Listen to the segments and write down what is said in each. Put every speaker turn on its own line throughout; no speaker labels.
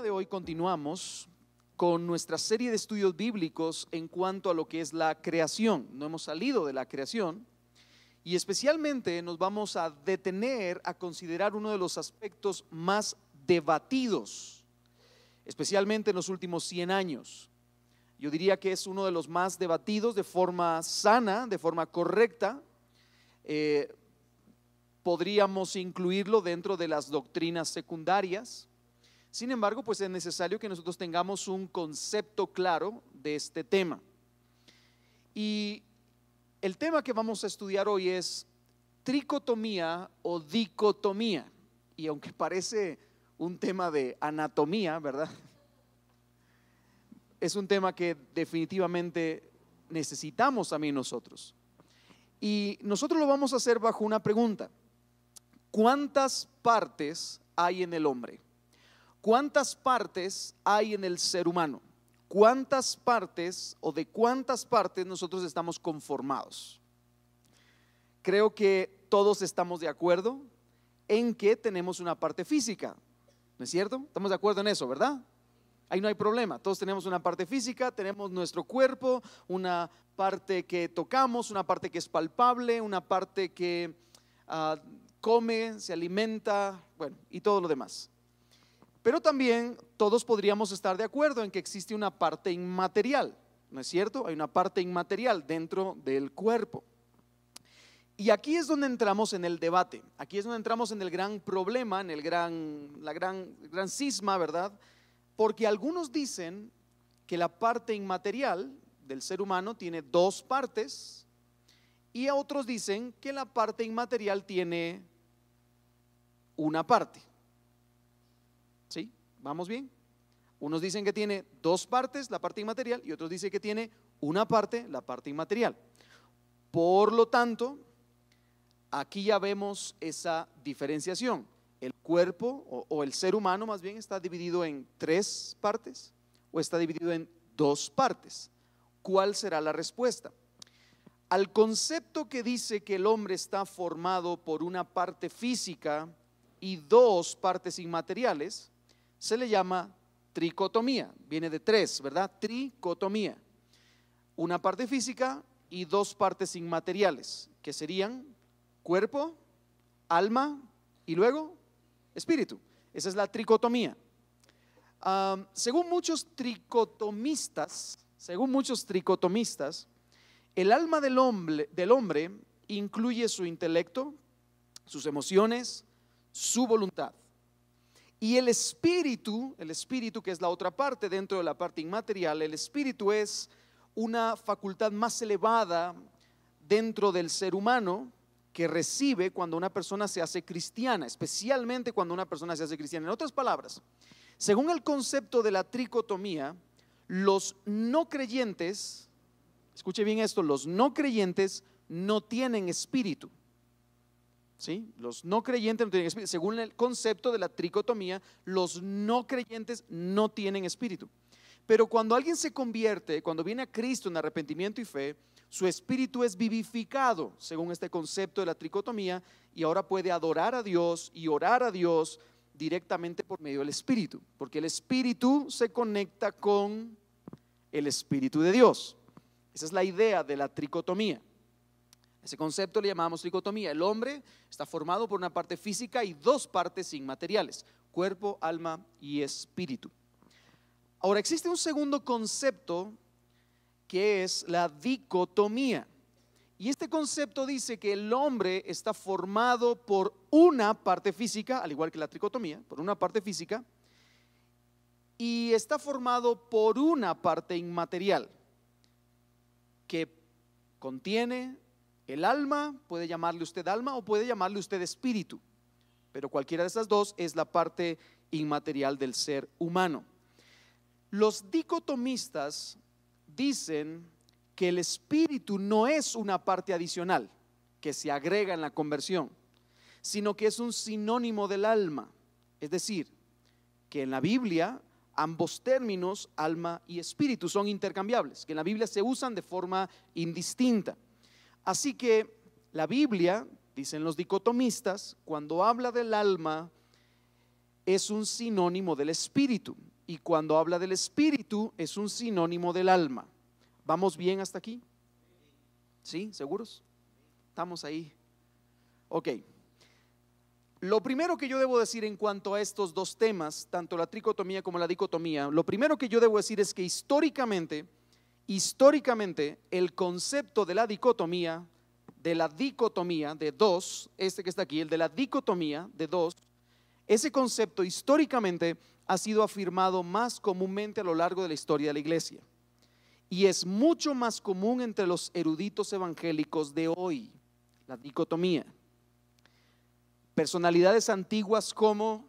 de hoy continuamos con nuestra serie de estudios bíblicos en cuanto a lo que es la creación. No hemos salido de la creación y especialmente nos vamos a detener a considerar uno de los aspectos más debatidos, especialmente en los últimos 100 años. Yo diría que es uno de los más debatidos de forma sana, de forma correcta. Eh, podríamos incluirlo dentro de las doctrinas secundarias sin embargo, pues es necesario que nosotros tengamos un concepto claro de este tema. Y el tema que vamos a estudiar hoy es tricotomía o dicotomía. Y aunque parece un tema de anatomía, ¿verdad? Es un tema que definitivamente necesitamos a también nosotros. Y nosotros lo vamos a hacer bajo una pregunta. ¿Cuántas partes hay en el hombre? ¿Cuántas partes hay en el ser humano? ¿Cuántas partes o de cuántas partes nosotros estamos conformados? Creo que todos estamos de acuerdo en que tenemos una parte física, ¿no es cierto? Estamos de acuerdo en eso, ¿verdad? Ahí no hay problema. Todos tenemos una parte física, tenemos nuestro cuerpo, una parte que tocamos, una parte que es palpable, una parte que ah, come, se alimenta, bueno, y todo lo demás. Pero también todos podríamos estar de acuerdo en que existe una parte inmaterial, ¿no es cierto? Hay una parte inmaterial dentro del cuerpo. Y aquí es donde entramos en el debate, aquí es donde entramos en el gran problema, en el gran, la gran, gran cisma, ¿verdad? Porque algunos dicen que la parte inmaterial del ser humano tiene dos partes y otros dicen que la parte inmaterial tiene una parte. ¿Vamos bien? Unos dicen que tiene dos partes, la parte inmaterial, y otros dicen que tiene una parte, la parte inmaterial. Por lo tanto, aquí ya vemos esa diferenciación. El cuerpo o, el ser humano más bien está dividido en tres partes o está dividido en dos partes. ¿Cuál será la respuesta? Al concepto que dice que el hombre está formado por una parte física y dos partes inmateriales, se le llama tricotomía. Viene de tres, ¿verdad? Tricotomía. Una parte física y dos partes inmateriales, que serían cuerpo, alma y luego espíritu. Esa es la tricotomía. según muchos tricotomistas, según muchos tricotomistas, el alma del hombre incluye su intelecto, sus emociones, su voluntad. Y el espíritu, el espíritu que es la otra parte dentro de la parte inmaterial, el espíritu es una facultad más elevada dentro del ser humano que recibe cuando una persona se hace cristiana, especialmente cuando una persona se hace cristiana. En otras palabras, según el concepto de la tricotomía, los no creyentes, escuche bien esto, los no creyentes no tienen espíritu. Los no creyentes no tienen espíritu. Según el concepto de la tricotomía, los no creyentes no tienen espíritu. Pero cuando alguien se convierte, cuando viene a Cristo en arrepentimiento y fe, su espíritu es vivificado, según este concepto de la tricotomía, y ahora puede adorar a Dios y orar a Dios directamente por medio del espíritu, porque el espíritu se conecta con el espíritu de Dios. Esa es la idea de la tricotomía. Ese concepto le llamamos dicotomía. El hombre está formado por una parte física y dos partes inmateriales, cuerpo, alma y espíritu. Ahora, existe un segundo concepto que es la dicotomía. Y este concepto dice que el hombre está formado por una parte física, al igual que la tricotomía, por una parte física, y está formado por una parte inmaterial que contiene, el alma, puede llamarle usted alma o puede llamarle usted espíritu, pero cualquiera de esas dos es la parte inmaterial del ser humano. Los dicotomistas dicen que el espíritu no es una parte adicional que se agrega en la conversión, sino que es un sinónimo del alma. Es decir, que en la Biblia ambos términos, alma y espíritu, son intercambiables, que en la Biblia se usan de forma indistinta. Así que la Biblia, dicen los dicotomistas, cuando habla del alma, es un sinónimo del espíritu. Y cuando habla del espíritu, es un sinónimo del alma. ¿Vamos bien hasta aquí? ¿Sí? ¿Seguros? Estamos ahí. Ok. Lo primero que yo debo decir en cuanto a estos dos temas, tanto la tricotomía como la dicotomía, lo primero que yo debo decir es que históricamente históricamente el concepto de la dicotomía, de la dicotomía de dos, este que está aquí, el de la dicotomía de dos, ese concepto históricamente ha sido afirmado más comúnmente a lo largo de la historia de la iglesia. Y es mucho más común entre los eruditos evangélicos de hoy, la dicotomía. Personalidades antiguas como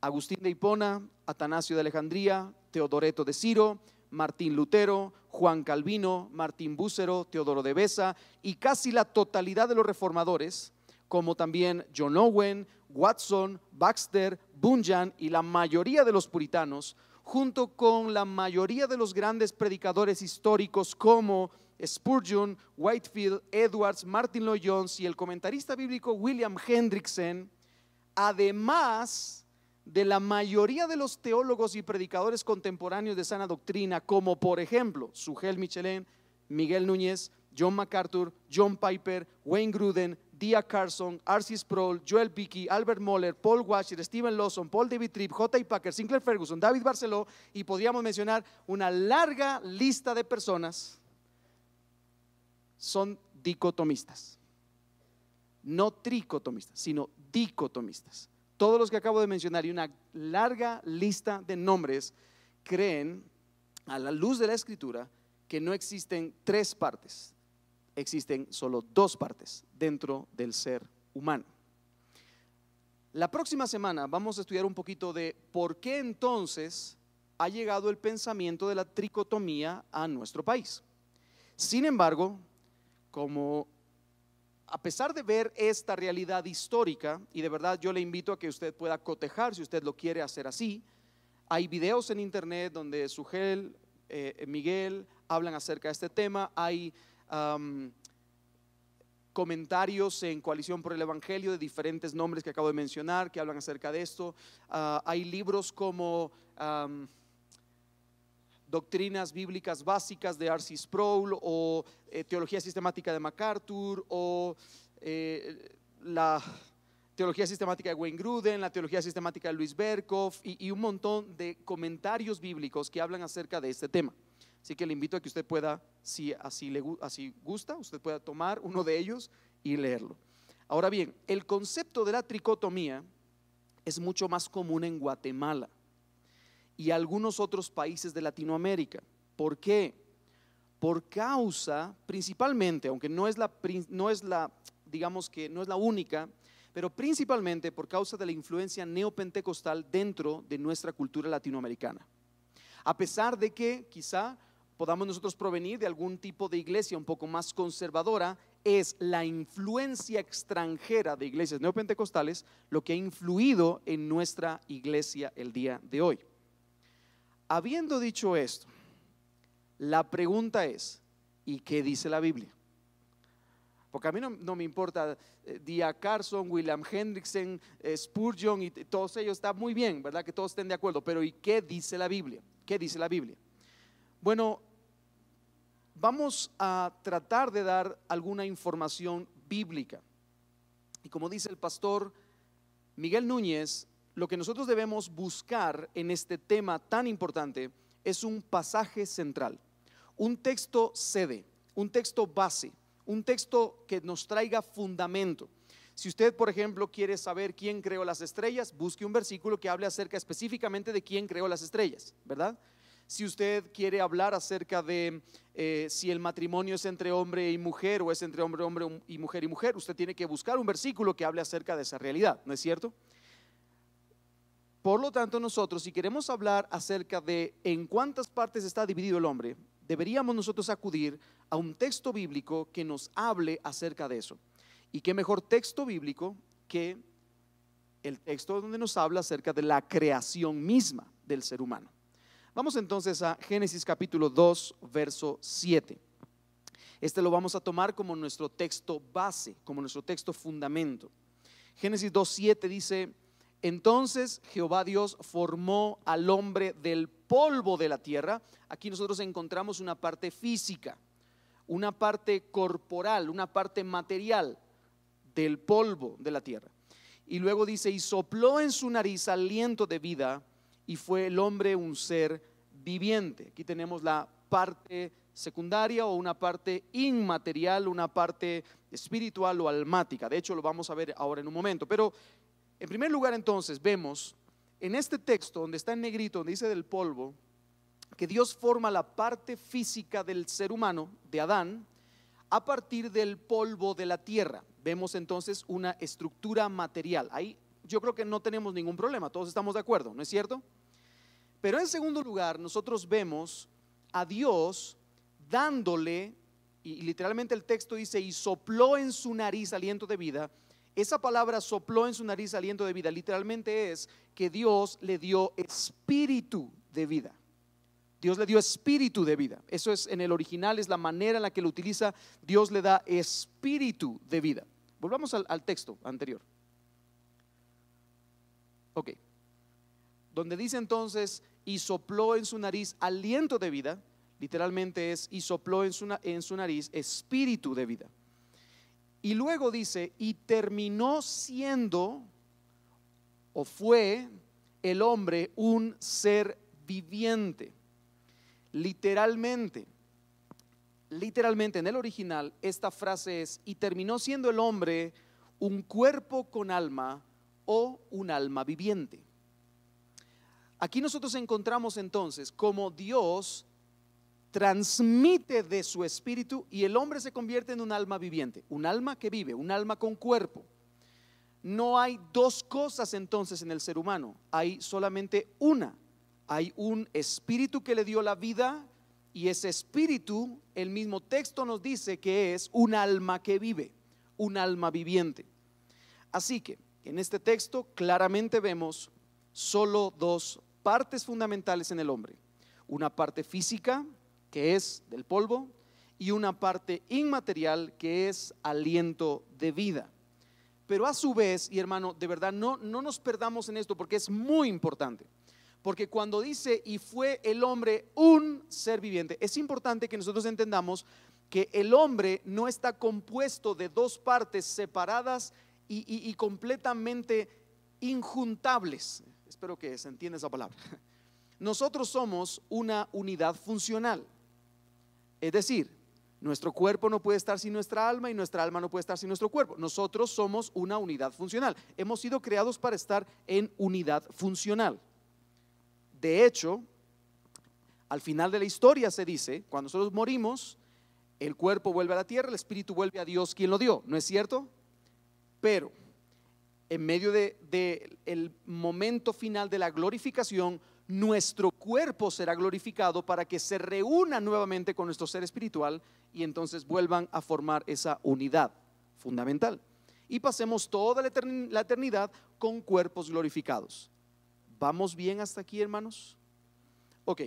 Agustín de Hipona, Atanasio de Alejandría, Teodoreto de Ciro, Martín Lutero, Juan Calvino, Martín Búcero, Teodoro de Besa y casi la totalidad de los reformadores, como también John Owen, Watson, Baxter, Bunyan y la mayoría de los puritanos, junto con la mayoría de los grandes predicadores históricos como Spurgeon, Whitefield, Edwards, Martin Lloyd Jones y el comentarista bíblico William Hendrickson, además de la mayoría de los teólogos y predicadores contemporáneos de sana doctrina, como por ejemplo Sugel Michelin, Miguel Núñez, John MacArthur, John Piper, Wayne Gruden, Dia Carson, Arcis Sproul, Joel Bickey, Albert Moller, Paul Washer, Steven Lawson, Paul David Tripp, J. Packer, Sinclair Ferguson, David Barceló, y podríamos mencionar una larga lista de personas, son dicotomistas. No tricotomistas, sino dicotomistas todos los que acabo de mencionar y una larga lista de nombres creen a la luz de la escritura que no existen tres partes, existen solo dos partes dentro del ser humano. La próxima semana vamos a estudiar un poquito de por qué entonces ha llegado el pensamiento de la tricotomía a nuestro país. Sin embargo, como a pesar de ver esta realidad histórica, y de verdad yo le invito a que usted pueda cotejar si usted lo quiere hacer así, hay videos en internet donde Sugel, eh, Miguel hablan acerca de este tema, hay comentarios en Coalición por el Evangelio de diferentes nombres que acabo de mencionar que hablan acerca de esto, ah, hay libros como doctrinas bíblicas básicas de Arcis Sproul o eh, teología sistemática de MacArthur o eh, la teología sistemática de Wayne Gruden, la teología sistemática de Luis Berkoff y, un montón de comentarios bíblicos que hablan acerca de este tema. Así que le invito a que usted pueda, si así, le, así gusta, usted pueda tomar uno de ellos y leerlo. Ahora bien, el concepto de la tricotomía es mucho más común en Guatemala y algunos otros países de Latinoamérica. ¿Por qué? Por causa, principalmente, aunque no es la, no es la digamos que no es la única, pero principalmente por causa de la influencia neopentecostal dentro de nuestra cultura latinoamericana. A pesar de que quizá podamos nosotros provenir de algún tipo de iglesia un poco más conservadora, es la influencia extranjera de iglesias neopentecostales lo que ha influido en nuestra iglesia el día de hoy. Habiendo dicho esto, la pregunta es, ¿y qué dice la Biblia? Porque a mí no, me importa eh, Carson, William Hendrickson, eh, Spurgeon y todos ellos, está muy bien, ¿verdad? Que todos estén de acuerdo, pero ¿y qué dice la Biblia? ¿Qué dice la Biblia? Bueno, vamos a tratar de dar alguna información bíblica. Y como dice el pastor Miguel Núñez, lo que nosotros debemos buscar en este tema tan importante es un pasaje central, un texto sede, un texto base, un texto que nos traiga fundamento. Si usted, por ejemplo, quiere saber quién creó las estrellas, busque un versículo que hable acerca específicamente de quién creó las estrellas, ¿verdad? Si usted quiere hablar acerca de eh, si el matrimonio es entre hombre y mujer o es entre hombre, hombre y mujer y mujer, usted tiene que buscar un versículo que hable acerca de esa realidad, ¿no es cierto? Por lo tanto, nosotros, si queremos hablar acerca de en cuántas partes está dividido el hombre, deberíamos nosotros acudir a un texto bíblico que nos hable acerca de eso. ¿Y qué mejor texto bíblico que el texto donde nos habla acerca de la creación misma del ser humano? Vamos entonces a Génesis capítulo 2, verso 7. Este lo vamos a tomar como nuestro texto base, como nuestro texto fundamento. Génesis 2.7 dice, entonces Jehová Dios formó al hombre del polvo de la tierra. Aquí nosotros encontramos una parte física, una parte corporal, una parte material del polvo de la tierra. Y luego dice, y sopló en su nariz aliento de vida y fue el hombre un ser viviente. Aquí tenemos la parte secundaria o una parte inmaterial, una parte espiritual o almática. De hecho, lo vamos a ver ahora en un momento. Pero en primer lugar, entonces, vemos en este texto donde está en negrito, donde dice del polvo, que Dios forma la parte física del ser humano, de Adán, a partir del polvo de la tierra. Vemos entonces una estructura material. Ahí yo creo que no tenemos ningún problema, todos estamos de acuerdo, ¿no es cierto? Pero en segundo lugar, nosotros vemos a Dios dándole, y literalmente el texto dice, y sopló en su nariz aliento de vida, esa palabra sopló en su nariz aliento de vida. Literalmente es que Dios le dio espíritu de vida. Dios le dio espíritu de vida. Eso es en el original, es la manera en la que lo utiliza. Dios le da espíritu de vida. Volvamos al, texto anterior. Ok. Donde dice entonces, y sopló en su nariz aliento de vida, literalmente es, y sopló en su, en su nariz espíritu de vida. Y luego dice, y terminó siendo o fue el hombre un ser viviente. Literalmente, literalmente en el original esta frase es, y terminó siendo el hombre un cuerpo con alma o un alma viviente. Aquí nosotros encontramos entonces como Dios transmite de su espíritu y el hombre se convierte en un alma viviente, un alma que vive, un alma con cuerpo. No hay dos cosas entonces en el ser humano, hay solamente una. Hay un espíritu que le dio la vida y ese espíritu, el mismo texto nos dice que es un alma que vive, un alma viviente. Así que en este texto claramente vemos solo dos partes fundamentales en el hombre. Una parte física, que es del polvo, y una parte inmaterial, que es aliento de vida. Pero a su vez, y hermano, de verdad, no, no nos perdamos en esto porque es muy importante. Porque cuando dice, y fue el hombre un ser viviente, es importante que nosotros entendamos que el hombre no está compuesto de dos partes separadas y, y completamente injuntables. Espero que se entienda esa palabra. Nosotros somos una unidad funcional. Es decir, nuestro cuerpo no puede estar sin nuestra alma y nuestra alma no puede estar sin nuestro cuerpo. Nosotros somos una unidad funcional. Hemos sido creados para estar en unidad funcional. De hecho, al final de la historia se dice, cuando nosotros morimos, el cuerpo vuelve a la tierra, el espíritu vuelve a Dios quien lo dio, ¿no es cierto? Pero en medio del momento final de la glorificación, nuestro cuerpo será glorificado para que se reúna nuevamente con nuestro ser espiritual y entonces vuelvan a formar esa unidad fundamental. Y pasemos toda la eternidad con cuerpos glorificados. ¿Vamos bien hasta aquí, hermanos? Ok,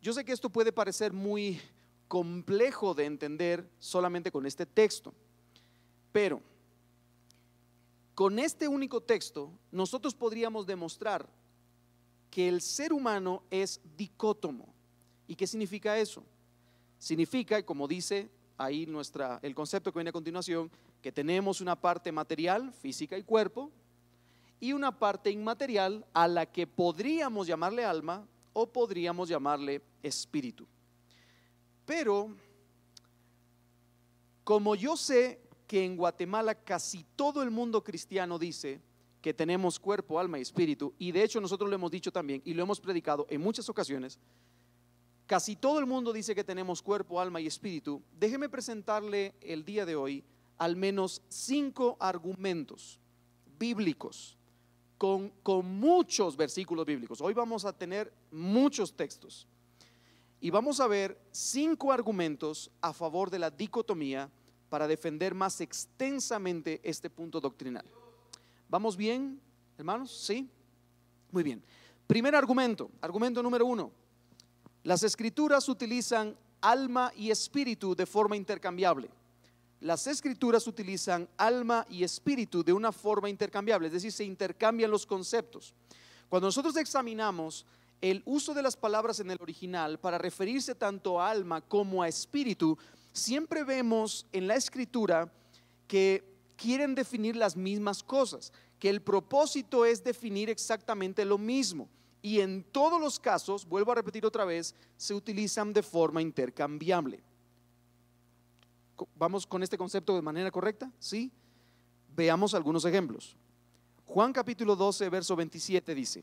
yo sé que esto puede parecer muy complejo de entender solamente con este texto, pero con este único texto nosotros podríamos demostrar que el ser humano es dicótomo. ¿Y qué significa eso? Significa, como dice ahí nuestra, el concepto que viene a continuación, que tenemos una parte material, física y cuerpo, y una parte inmaterial a la que podríamos llamarle alma o podríamos llamarle espíritu. Pero, como yo sé que en Guatemala casi todo el mundo cristiano dice, que tenemos cuerpo, alma y espíritu, y de hecho nosotros lo hemos dicho también y lo hemos predicado en muchas ocasiones, casi todo el mundo dice que tenemos cuerpo, alma y espíritu, déjeme presentarle el día de hoy al menos cinco argumentos bíblicos con, con muchos versículos bíblicos. Hoy vamos a tener muchos textos y vamos a ver cinco argumentos a favor de la dicotomía para defender más extensamente este punto doctrinal. ¿Vamos bien, hermanos? ¿Sí? Muy bien. Primer argumento, argumento número uno. Las escrituras utilizan alma y espíritu de forma intercambiable. Las escrituras utilizan alma y espíritu de una forma intercambiable, es decir, se intercambian los conceptos. Cuando nosotros examinamos el uso de las palabras en el original para referirse tanto a alma como a espíritu, siempre vemos en la escritura que quieren definir las mismas cosas que el propósito es definir exactamente lo mismo. Y en todos los casos, vuelvo a repetir otra vez, se utilizan de forma intercambiable. ¿Vamos con este concepto de manera correcta? Sí. Veamos algunos ejemplos. Juan capítulo 12, verso 27 dice,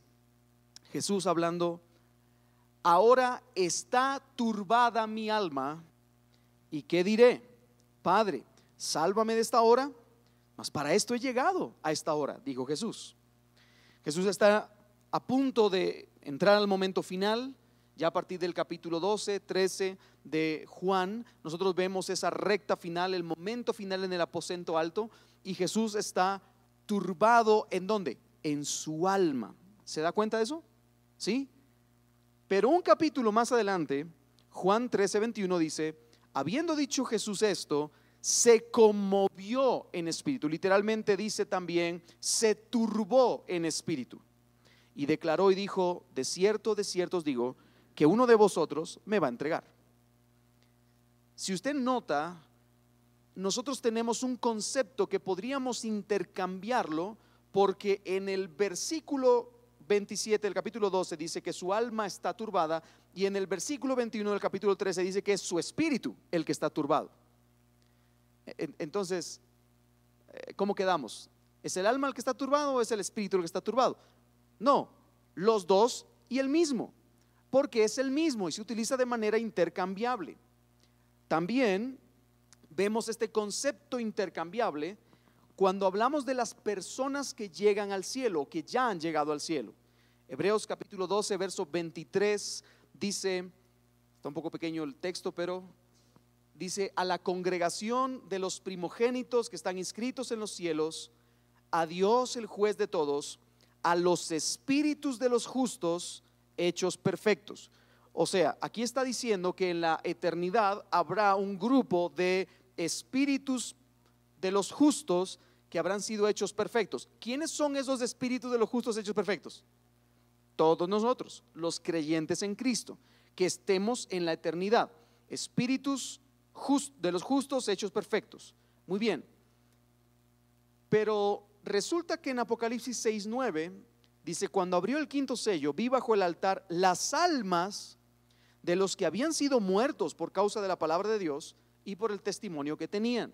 Jesús hablando, ahora está turbada mi alma, ¿y qué diré? Padre, sálvame de esta hora para esto he llegado a esta hora, dijo Jesús. Jesús está a punto de entrar al momento final, ya a partir del capítulo 12, 13 de Juan, nosotros vemos esa recta final, el momento final en el aposento alto, y Jesús está turbado en dónde? En su alma. ¿Se da cuenta de eso? ¿Sí? Pero un capítulo más adelante, Juan 13, 21 dice, habiendo dicho Jesús esto, se conmovió en espíritu. Literalmente dice también, se turbó en espíritu. Y declaró y dijo, de cierto, de cierto os digo, que uno de vosotros me va a entregar. Si usted nota, nosotros tenemos un concepto que podríamos intercambiarlo porque en el versículo 27 del capítulo 12 dice que su alma está turbada y en el versículo 21 del capítulo 13 dice que es su espíritu el que está turbado. Entonces, eh, ¿cómo quedamos? ¿Es el alma el que está turbado o es el espíritu el que está turbado? No, los dos y el mismo, porque es el mismo y se utiliza de manera intercambiable. También vemos este concepto intercambiable cuando hablamos de las personas que llegan al cielo, que ya han llegado al cielo. Hebreos capítulo 12, verso 23 dice, está un poco pequeño el texto, pero dice, a la congregación de los primogénitos que están inscritos en los cielos, a Dios el juez de todos, a los espíritus de los justos hechos perfectos. O sea, aquí está diciendo que en la eternidad habrá un grupo de espíritus de los justos que habrán sido hechos perfectos. ¿Quiénes son esos espíritus de los justos hechos perfectos? Todos nosotros, los creyentes en Cristo, que estemos en la eternidad. Espíritus de los justos hechos perfectos. Muy bien. Pero resulta que en Apocalipsis 6.9 dice, cuando abrió el quinto sello, vi bajo el altar las almas de los que habían sido muertos por causa de la palabra de Dios y por el testimonio que tenían.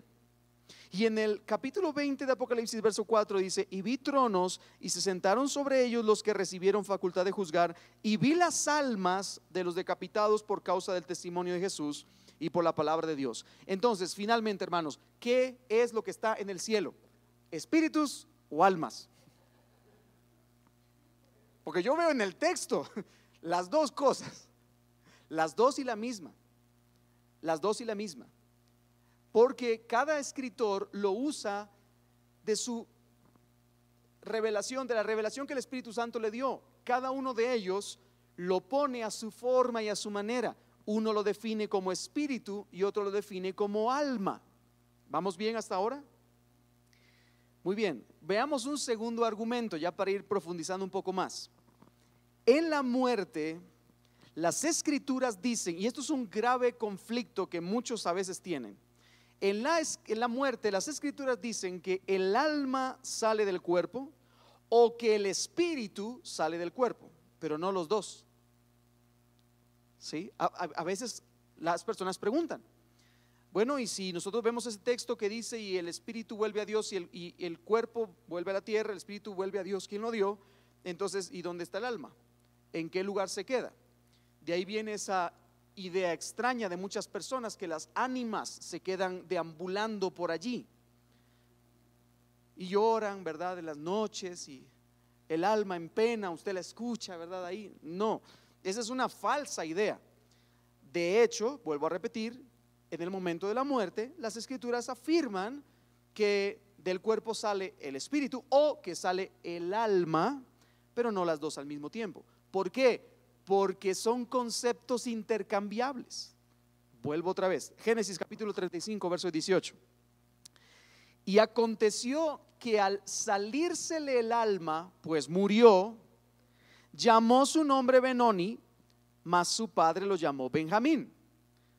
Y en el capítulo 20 de Apocalipsis, verso 4, dice, y vi tronos y se sentaron sobre ellos los que recibieron facultad de juzgar, y vi las almas de los decapitados por causa del testimonio de Jesús y por la palabra de Dios. Entonces, finalmente, hermanos, ¿qué es lo que está en el cielo? ¿Espíritus o almas? Porque yo veo en el texto las dos cosas, las dos y la misma, las dos y la misma. Porque cada escritor lo usa de su revelación, de la revelación que el Espíritu Santo le dio. Cada uno de ellos lo pone a su forma y a su manera. Uno lo define como espíritu y otro lo define como alma. ¿Vamos bien hasta ahora? Muy bien, veamos un segundo argumento ya para ir profundizando un poco más. En la muerte, las escrituras dicen, y esto es un grave conflicto que muchos a veces tienen, en la, en la muerte las escrituras dicen que el alma sale del cuerpo o que el espíritu sale del cuerpo, pero no los dos. ¿sí? A, veces las personas preguntan, bueno, y si nosotros vemos ese texto que dice, y el espíritu vuelve a Dios y el, cuerpo vuelve a la tierra, el espíritu vuelve a Dios quien lo dio, entonces, ¿y dónde está el alma? ¿En qué lugar se queda? De ahí viene esa idea extraña de muchas personas que las ánimas se quedan deambulando por allí y lloran, ¿verdad? En las noches y el alma en pena, usted la escucha, ¿verdad? Ahí, no. Esa es una falsa idea. De hecho, vuelvo a repetir, en el momento de la muerte, las escrituras afirman que del cuerpo sale el espíritu o que sale el alma, pero no las dos al mismo tiempo. ¿Por qué? Porque son conceptos intercambiables. Vuelvo otra vez. Génesis capítulo 35, verso 18. Y aconteció que al salírsele el alma, pues murió, llamó su nombre Benoni, mas su padre lo llamó Benjamín.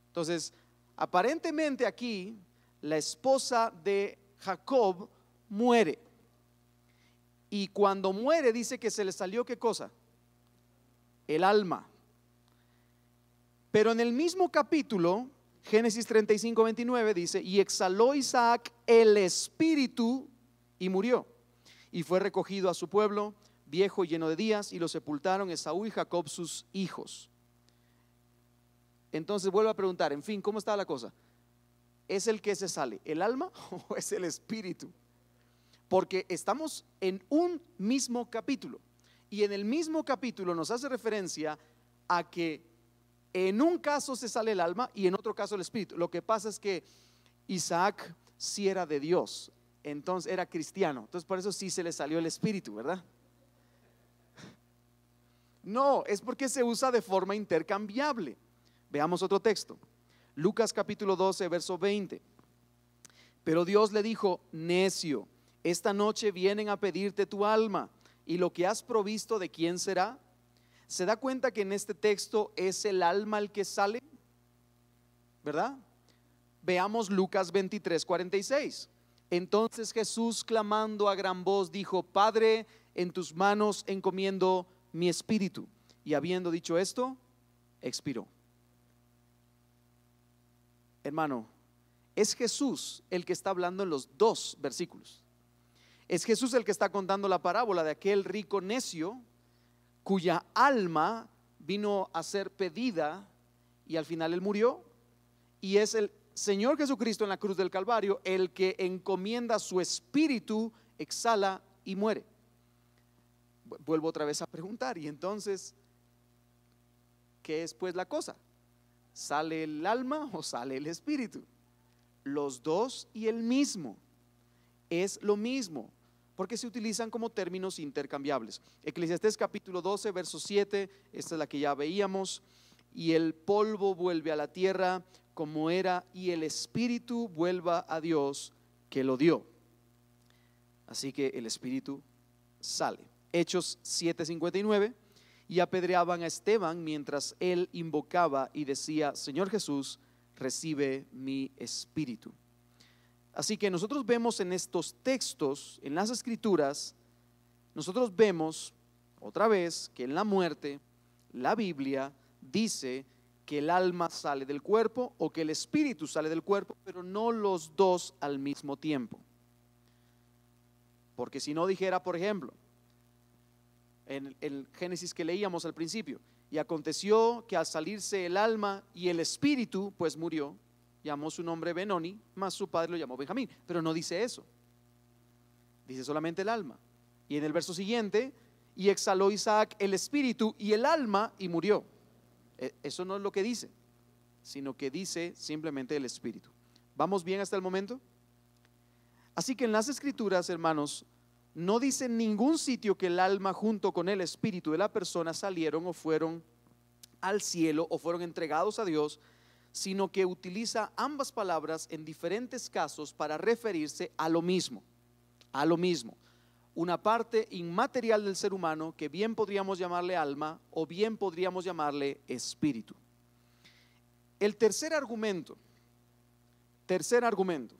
Entonces, aparentemente aquí la esposa de Jacob muere. Y cuando muere dice que se le salió qué cosa? El alma. Pero en el mismo capítulo, Génesis 35, 29 dice, y exhaló Isaac el espíritu y murió. Y fue recogido a su pueblo viejo y lleno de días, y lo sepultaron Esaú y Jacob, sus hijos. Entonces vuelvo a preguntar, en fin, ¿cómo está la cosa? ¿Es el que se sale, el alma o es el espíritu? Porque estamos en un mismo capítulo. Y en el mismo capítulo nos hace referencia a que en un caso se sale el alma y en otro caso el espíritu. Lo que pasa es que Isaac sí era de Dios, entonces era cristiano. Entonces por eso sí se le salió el espíritu, ¿verdad? No, es porque se usa de forma intercambiable. Veamos otro texto. Lucas capítulo 12, verso 20. Pero Dios le dijo, necio, esta noche vienen a pedirte tu alma y lo que has provisto de quién será. ¿Se da cuenta que en este texto es el alma el que sale? ¿Verdad? Veamos Lucas 23, 46. Entonces Jesús, clamando a gran voz, dijo, Padre, en tus manos encomiendo mi espíritu. Y habiendo dicho esto, expiró. Hermano, es Jesús el que está hablando en los dos versículos. Es Jesús el que está contando la parábola de aquel rico necio cuya alma vino a ser pedida y al final él murió. Y es el Señor Jesucristo en la cruz del Calvario el que encomienda su espíritu, exhala y muere vuelvo otra vez a preguntar, y entonces, ¿qué es pues la cosa? ¿Sale el alma o sale el espíritu? Los dos y el mismo. Es lo mismo, porque se utilizan como términos intercambiables. Eclesiastés capítulo 12, verso 7, esta es la que ya veíamos, y el polvo vuelve a la tierra como era, y el espíritu vuelva a Dios que lo dio. Así que el espíritu sale. Hechos 7:59, y apedreaban a Esteban mientras él invocaba y decía, Señor Jesús, recibe mi espíritu. Así que nosotros vemos en estos textos, en las escrituras, nosotros vemos otra vez que en la muerte la Biblia dice que el alma sale del cuerpo o que el espíritu sale del cuerpo, pero no los dos al mismo tiempo. Porque si no dijera, por ejemplo, en el Génesis que leíamos al principio. Y aconteció que al salirse el alma y el espíritu, pues murió, llamó su nombre Benoni, más su padre lo llamó Benjamín. Pero no dice eso, dice solamente el alma. Y en el verso siguiente, y exhaló Isaac el espíritu y el alma y murió. E, eso no es lo que dice, sino que dice simplemente el espíritu. ¿Vamos bien hasta el momento? Así que en las escrituras, hermanos, no dice en ningún sitio que el alma junto con el espíritu de la persona salieron o fueron al cielo o fueron entregados a Dios, sino que utiliza ambas palabras en diferentes casos para referirse a lo mismo, a lo mismo. Una parte inmaterial del ser humano que bien podríamos llamarle alma o bien podríamos llamarle espíritu. El tercer argumento, tercer argumento,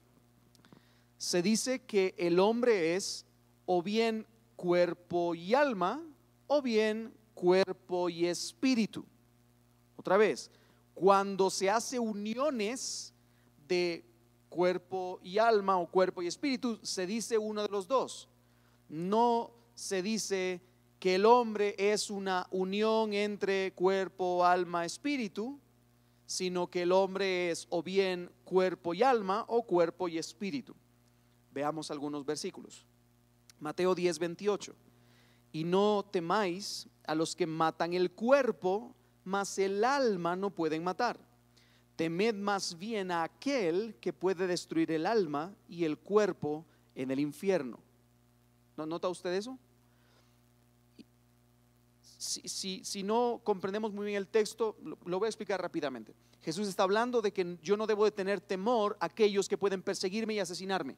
se dice que el hombre es o bien cuerpo y alma, o bien cuerpo y espíritu. Otra vez, cuando se hace uniones de cuerpo y alma o cuerpo y espíritu, se dice uno de los dos. No se dice que el hombre es una unión entre cuerpo, alma, espíritu, sino que el hombre es o bien cuerpo y alma o cuerpo y espíritu. Veamos algunos versículos. Mateo 10, 28. Y no temáis a los que matan el cuerpo, mas el alma no pueden matar. Temed más bien a aquel que puede destruir el alma y el cuerpo en el infierno. ¿No nota usted eso? Si, si, no comprendemos muy bien el texto, lo, lo, voy a explicar rápidamente. Jesús está hablando de que yo no debo de tener temor a aquellos que pueden perseguirme y asesinarme,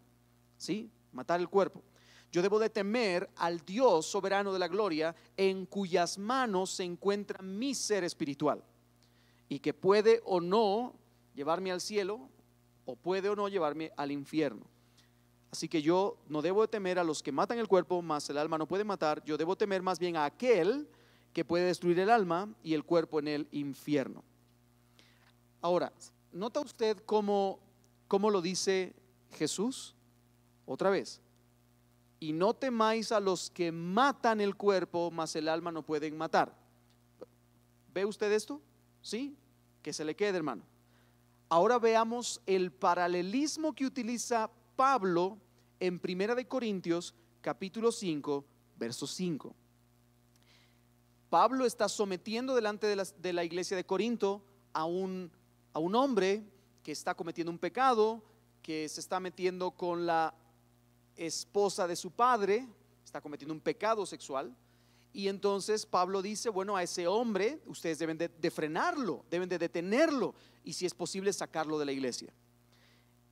¿sí? Matar el cuerpo. Yo debo de temer al Dios soberano de la gloria en cuyas manos se encuentra mi ser espiritual y que puede o no llevarme al cielo o puede o no llevarme al infierno. Así que yo no debo de temer a los que matan el cuerpo, más el alma no puede matar. Yo debo temer más bien a aquel que puede destruir el alma y el cuerpo en el infierno. Ahora, ¿nota usted cómo, cómo lo dice Jesús? Otra vez, y no temáis a los que matan el cuerpo, mas el alma no pueden matar. ¿Ve usted esto? ¿Sí? Que se le quede, hermano. Ahora veamos el paralelismo que utiliza Pablo en Primera de Corintios, capítulo 5, verso 5. Pablo está sometiendo delante de la, de la iglesia de Corinto a un, a un hombre que está cometiendo un pecado, que se está metiendo con la esposa de su padre, está cometiendo un pecado sexual. Y entonces Pablo dice, bueno, a ese hombre ustedes deben de, frenarlo, deben de detenerlo y si es posible sacarlo de la iglesia.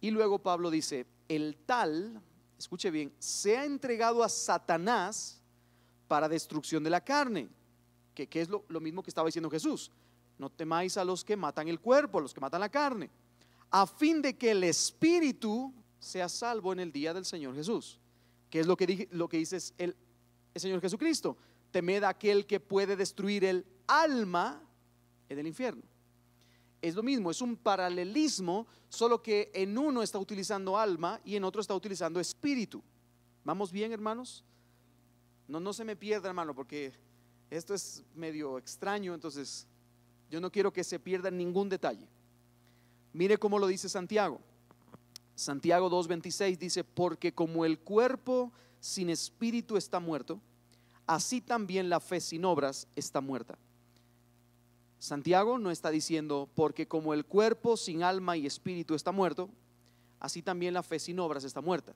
Y luego Pablo dice, el tal, escuche bien, se ha entregado a Satanás para destrucción de la carne, que, es lo, lo mismo que estaba diciendo Jesús. No temáis a los que matan el cuerpo, a los que matan la carne, a fin de que el espíritu, sea salvo en el día del Señor Jesús. ¿Qué es lo que, dije, lo que dice el, el Señor Jesucristo? Temed a aquel que puede destruir el alma en el infierno. Es lo mismo, es un paralelismo, solo que en uno está utilizando alma y en otro está utilizando espíritu. ¿Vamos bien, hermanos? No, no se me pierda, hermano, porque esto es medio extraño, entonces yo no quiero que se pierda ningún detalle. Mire cómo lo dice Santiago. Santiago 2.26 dice, porque como el cuerpo sin espíritu está muerto, así también la fe sin obras está muerta. Santiago no está diciendo, porque como el cuerpo sin alma y espíritu está muerto, así también la fe sin obras está muerta.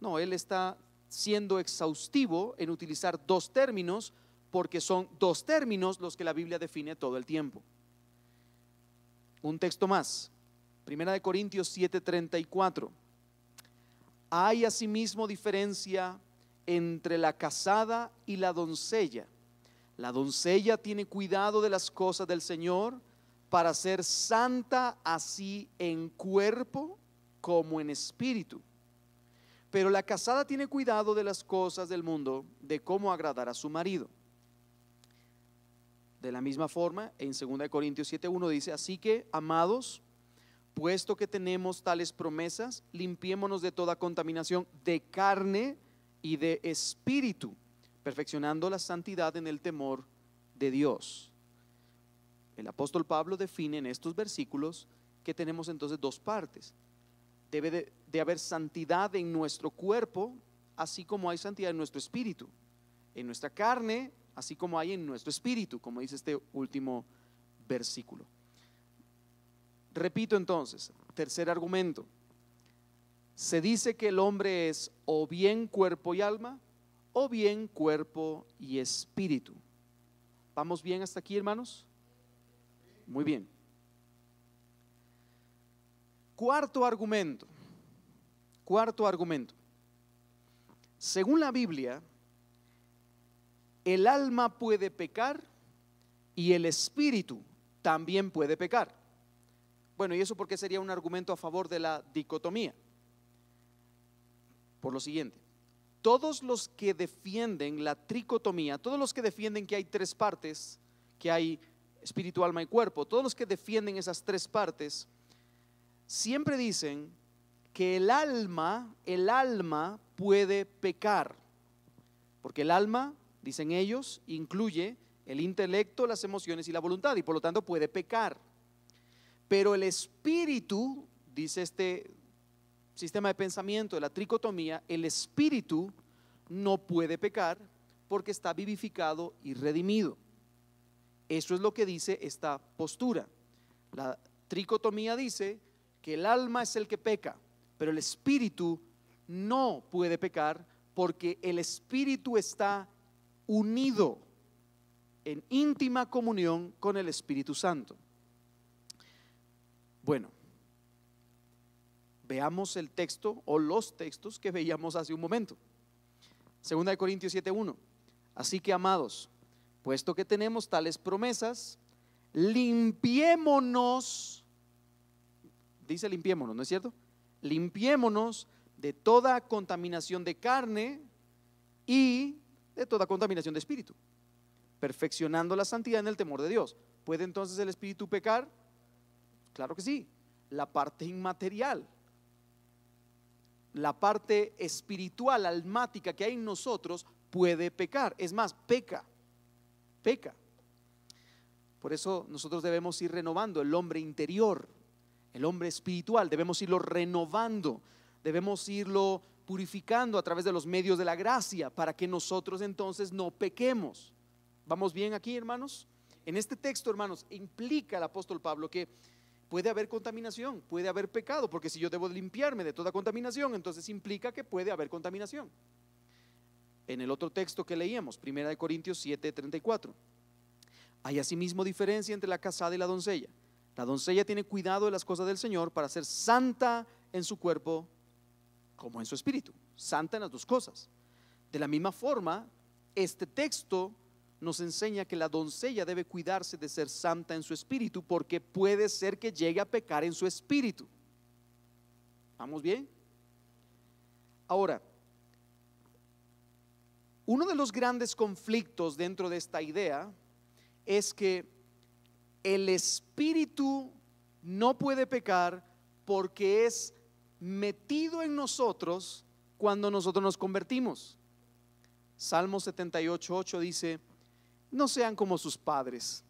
No, él está siendo exhaustivo en utilizar dos términos, porque son dos términos los que la Biblia define todo el tiempo. Un texto más, Primera de Corintios 7:34. Hay asimismo diferencia entre la casada y la doncella. La doncella tiene cuidado de las cosas del Señor para ser santa así en cuerpo como en espíritu. Pero la casada tiene cuidado de las cosas del mundo, de cómo agradar a su marido. De la misma forma, en 2 Corintios 7.1 dice, así que, amados, Puesto que tenemos tales promesas, limpiémonos de toda contaminación de carne y de espíritu, perfeccionando la santidad en el temor de Dios. El apóstol Pablo define en estos versículos que tenemos entonces dos partes. Debe de, haber santidad en nuestro cuerpo, así como hay santidad en nuestro espíritu, en nuestra carne, así como hay en nuestro espíritu, como dice este último versículo. Repito entonces, tercer argumento. Se dice que el hombre es o bien cuerpo y alma o bien cuerpo y espíritu. ¿Vamos bien hasta aquí, hermanos? Muy bien. Cuarto argumento. Cuarto argumento. Según la Biblia, el alma puede pecar y el espíritu también puede pecar. Bueno, ¿y eso porque sería un argumento a favor de la dicotomía? Por lo siguiente, todos los que defienden la tricotomía, todos los que defienden que hay tres partes, que hay espíritu, alma y cuerpo, todos los que defienden esas tres partes, siempre dicen que el alma, el alma puede pecar, porque el alma, dicen ellos, incluye el intelecto, las emociones y la voluntad, y por lo tanto puede pecar. Pero el espíritu, dice este sistema de pensamiento, de la tricotomía, el espíritu no puede pecar porque está vivificado y redimido. Eso es lo que dice esta postura. La tricotomía dice que el alma es el que peca, pero el espíritu no puede pecar porque el espíritu está unido en íntima comunión con el Espíritu Santo. Bueno, veamos el texto o los textos que veíamos hace un momento. Segunda de Corintios 7:1. Así que, amados, puesto que tenemos tales promesas, limpiémonos, dice limpiémonos, ¿no es cierto? Limpiémonos de toda contaminación de carne y de toda contaminación de espíritu, perfeccionando la santidad en el temor de Dios. ¿Puede entonces el espíritu pecar? Claro que sí, la parte inmaterial, la parte espiritual, almática que hay en nosotros puede pecar. Es más, peca, peca. Por eso nosotros debemos ir renovando el hombre interior, el hombre espiritual, debemos irlo renovando, debemos irlo purificando a través de los medios de la gracia para que nosotros entonces no pequemos. ¿Vamos bien aquí, hermanos? En este texto, hermanos, implica el apóstol Pablo que puede haber contaminación, puede haber pecado, porque si yo debo limpiarme de toda contaminación, entonces implica que puede haber contaminación. En el otro texto que leíamos, 1 Corintios 7, 34, hay asimismo diferencia entre la casada y la doncella. La doncella tiene cuidado de las cosas del Señor para ser santa en su cuerpo como en su espíritu, santa en las dos cosas. De la misma forma, este texto nos enseña que la doncella debe cuidarse de ser santa en su espíritu porque puede ser que llegue a pecar en su espíritu. ¿Vamos bien? Ahora, uno de los grandes conflictos dentro de esta idea es que el espíritu no puede pecar porque es metido en nosotros cuando nosotros nos convertimos. Salmo 8 dice, no sean como sus padres,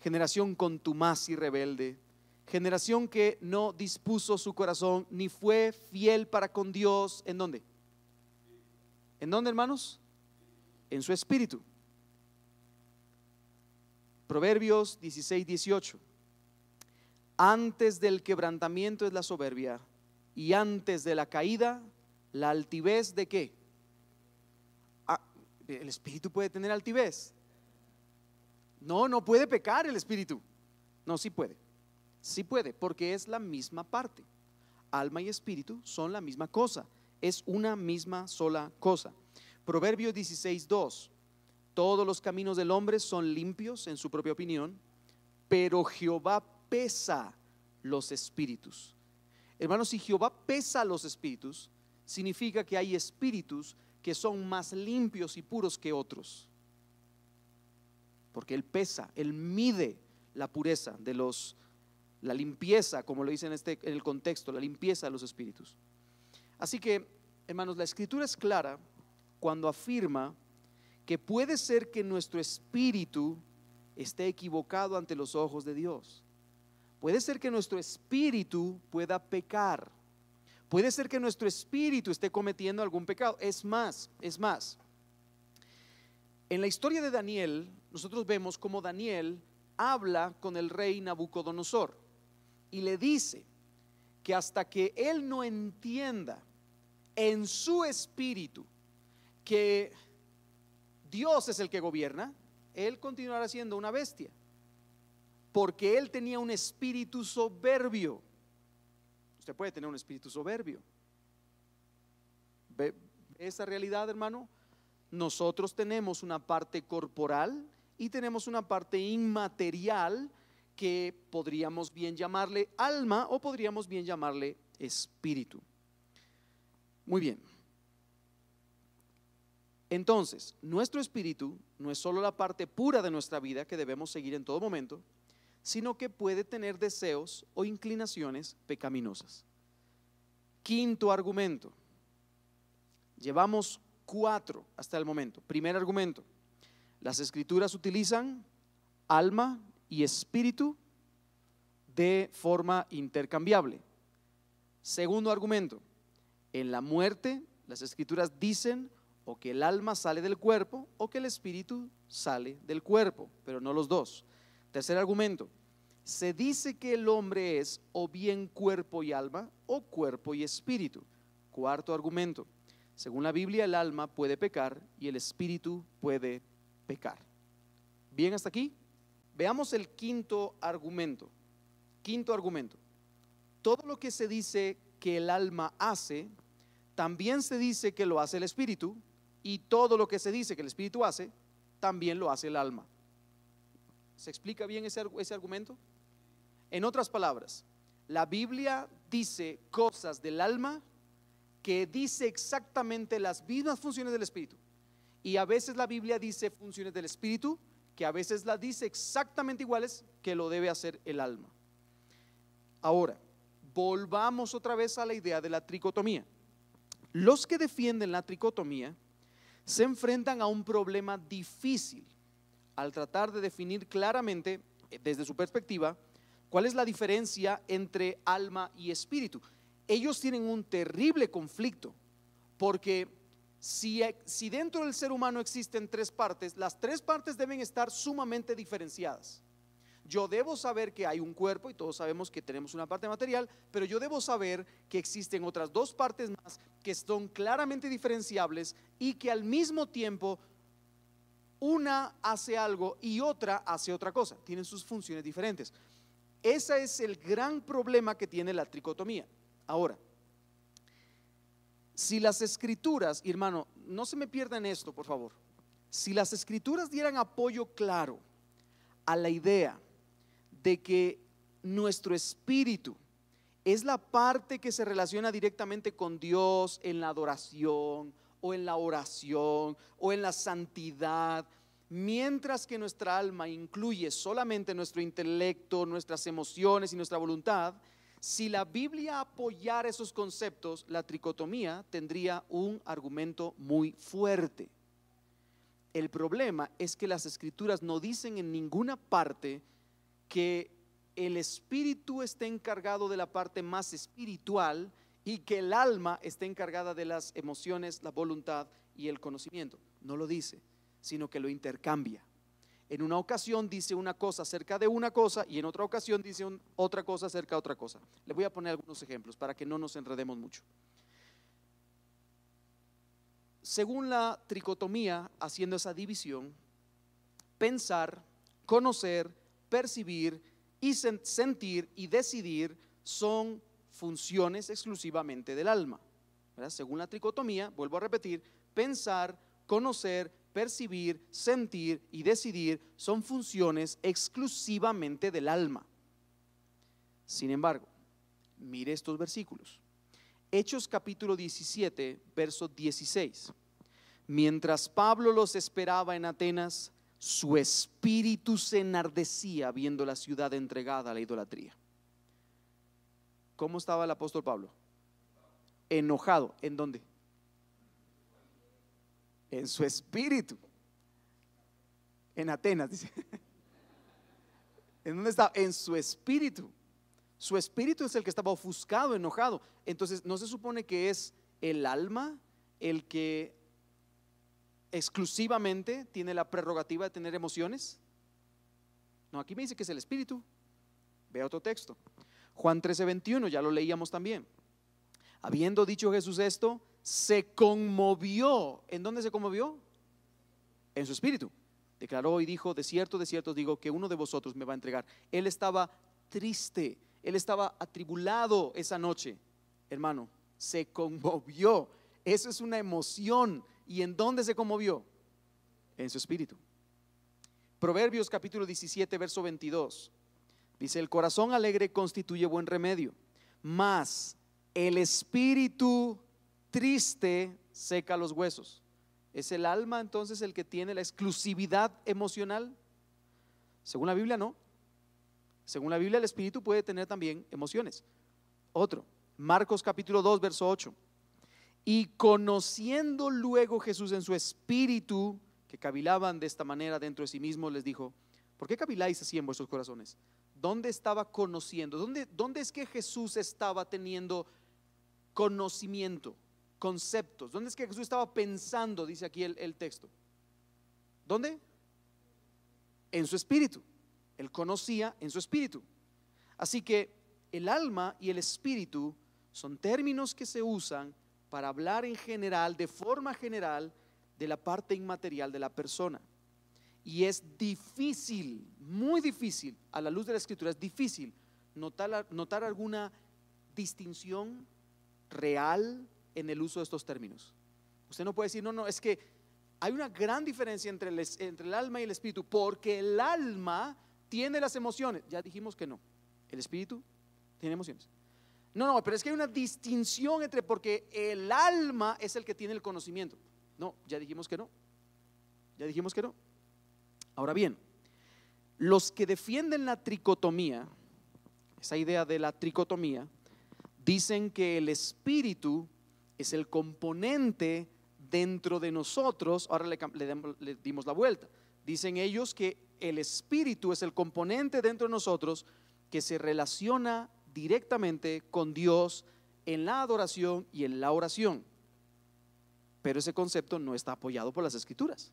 generación contumaz y rebelde, generación que no dispuso su corazón ni fue fiel para con Dios. ¿En dónde? ¿En dónde, hermanos? En su espíritu. Proverbios 16, 18. Antes del quebrantamiento es la soberbia y antes de la caída, la altivez de qué? Ah, el espíritu puede tener altivez. No, no puede pecar el espíritu. No, sí puede. Sí puede, porque es la misma parte. Alma y espíritu son la misma cosa. Es una misma sola cosa. Proverbio 16.2 Todos los caminos del hombre son limpios en su propia opinión, pero Jehová pesa los espíritus. Hermanos, si Jehová pesa los espíritus, significa que hay espíritus que son más limpios y puros que otros porque Él pesa, Él mide la pureza de los, la limpieza, como lo dice en, este, el contexto, la limpieza de los espíritus. Así que, hermanos, la escritura es clara cuando afirma que puede ser que nuestro espíritu esté equivocado ante los ojos de Dios. Puede ser que nuestro espíritu pueda pecar. Puede ser que nuestro espíritu esté cometiendo algún pecado. Es más, es más. En la historia de Daniel, nosotros vemos cómo Daniel habla con el rey Nabucodonosor y le dice que hasta que él no entienda en su espíritu que Dios es el que gobierna, él continuará siendo una bestia, porque él tenía un espíritu soberbio. Usted puede tener un espíritu soberbio. ¿Ve esa realidad, hermano? Nosotros tenemos una parte corporal y tenemos una parte inmaterial que podríamos bien llamarle alma o podríamos bien llamarle espíritu. Muy bien. Entonces, nuestro espíritu no es solo la parte pura de nuestra vida que debemos seguir en todo momento, sino que puede tener deseos o inclinaciones pecaminosas. Quinto argumento. Llevamos cuatro hasta el momento. Primer argumento. Las escrituras utilizan alma y espíritu de forma intercambiable. Segundo argumento, en la muerte las escrituras dicen o que el alma sale del cuerpo o que el espíritu sale del cuerpo, pero no los dos. Tercer argumento, se dice que el hombre es o bien cuerpo y alma o cuerpo y espíritu. Cuarto argumento, según la Biblia el alma puede pecar y el espíritu puede pecar pecar. ¿Bien hasta aquí? Veamos el quinto argumento. Quinto argumento. Todo lo que se dice que el alma hace, también se dice que lo hace el espíritu, y todo lo que se dice que el espíritu hace, también lo hace el alma. ¿Se explica bien ese, ese argumento? En otras palabras, la Biblia dice cosas del alma que dice exactamente las mismas funciones del espíritu. Y a veces la Biblia dice funciones del espíritu, que a veces la dice exactamente iguales que lo debe hacer el alma. Ahora, volvamos otra vez a la idea de la tricotomía. Los que defienden la tricotomía se enfrentan a un problema difícil al tratar de definir claramente, eh, desde su perspectiva, cuál es la diferencia entre alma y espíritu. Ellos tienen un terrible conflicto porque e, si, dentro del ser humano existen tres partes, las tres partes deben estar sumamente diferenciadas. Yo debo saber que hay un cuerpo y todos sabemos que tenemos una parte material, pero yo debo saber que existen otras dos partes más que son claramente diferenciables y que al mismo tiempo una hace algo y otra hace otra cosa. Tienen sus funciones diferentes. Ese es el gran problema que tiene la tricotomía. Ahora, si las escrituras, hermano, no se me pierdan esto, por favor. Si las escrituras dieran apoyo claro a la idea de que nuestro espíritu es la parte que se relaciona directamente con Dios en la adoración o en la oración o en la santidad, mientras que nuestra alma incluye solamente nuestro intelecto, nuestras emociones y nuestra voluntad, si la Biblia apoyara esos conceptos, la tricotomía tendría un argumento muy fuerte. El problema es que las escrituras no dicen en ninguna parte que el espíritu esté encargado de la parte más espiritual y que el alma esté encargada de las emociones, la voluntad y el conocimiento. No lo dice, sino que lo intercambia. En una ocasión dice una cosa acerca de una cosa y en otra ocasión dice otra cosa acerca de otra cosa. Le voy a poner algunos ejemplos para que no nos enredemos mucho. Según la tricotomía, haciendo esa división, pensar, conocer, percibir y sentir y decidir son funciones exclusivamente del alma. Según la tricotomía, vuelvo a repetir, pensar, conocer, percibir, sentir y decidir son funciones exclusivamente del alma. Sin embargo, mire estos versículos. Hechos capítulo 17, verso 16. Mientras Pablo los esperaba en Atenas, su espíritu se enardecía viendo la ciudad entregada a la idolatría. ¿Cómo estaba el apóstol Pablo? Enojado. ¿En dónde? en su espíritu. En Atenas, dice. ¿En dónde está? En su espíritu. Su espíritu es el que estaba ofuscado, enojado. Entonces, ¿no se supone que es el alma el que exclusivamente tiene la prerrogativa de tener emociones? No, aquí me dice que es el espíritu. Vea otro texto. Juan 13, 21, ya lo leíamos también. Habiendo dicho Jesús esto, se conmovió. ¿En dónde se conmovió? En su espíritu. Declaró y dijo, de cierto, de cierto digo que uno de vosotros me va a entregar. Él estaba triste, él estaba atribulado esa noche. Hermano, se conmovió. Eso es una emoción. ¿Y en dónde se conmovió? En su espíritu. Proverbios capítulo 17, verso 22. Dice, el corazón alegre constituye buen remedio, mas el espíritu triste seca los huesos. ¿Es el alma entonces el que tiene la exclusividad emocional? Según la Biblia, no. Según la Biblia, el espíritu puede tener también emociones. Otro, Marcos capítulo 2, verso 8. Y conociendo luego Jesús en su espíritu, que cavilaban de esta manera dentro de sí mismos, les dijo, ¿por qué caviláis así en vuestros corazones? ¿Dónde estaba conociendo? ¿Dónde, dónde es que Jesús estaba teniendo conocimiento? conceptos. ¿Dónde es que Jesús estaba pensando? Dice aquí el, texto. ¿Dónde? En su espíritu. Él conocía en su espíritu. Así que el alma y el espíritu son términos que se usan para hablar en general, de forma general, de la parte inmaterial de la persona. Y es difícil, muy difícil, a la luz de la escritura, es difícil notar, notar alguna distinción real en el uso de estos términos. Usted no puede decir, no, no, es que hay una gran diferencia entre el, entre el alma y el espíritu, porque el alma tiene las emociones. Ya dijimos que no. El espíritu tiene emociones. No, no, pero es que hay una distinción entre porque el alma es el que tiene el conocimiento. No, ya dijimos que no. Ya dijimos que no. Ahora bien, los que defienden la tricotomía, esa idea de la tricotomía, dicen que el espíritu es el componente dentro de nosotros. Ahora le, dimos la vuelta. Dicen ellos que el espíritu es el componente dentro de nosotros que se relaciona directamente con Dios en la adoración y en la oración. Pero ese concepto no está apoyado por las escrituras.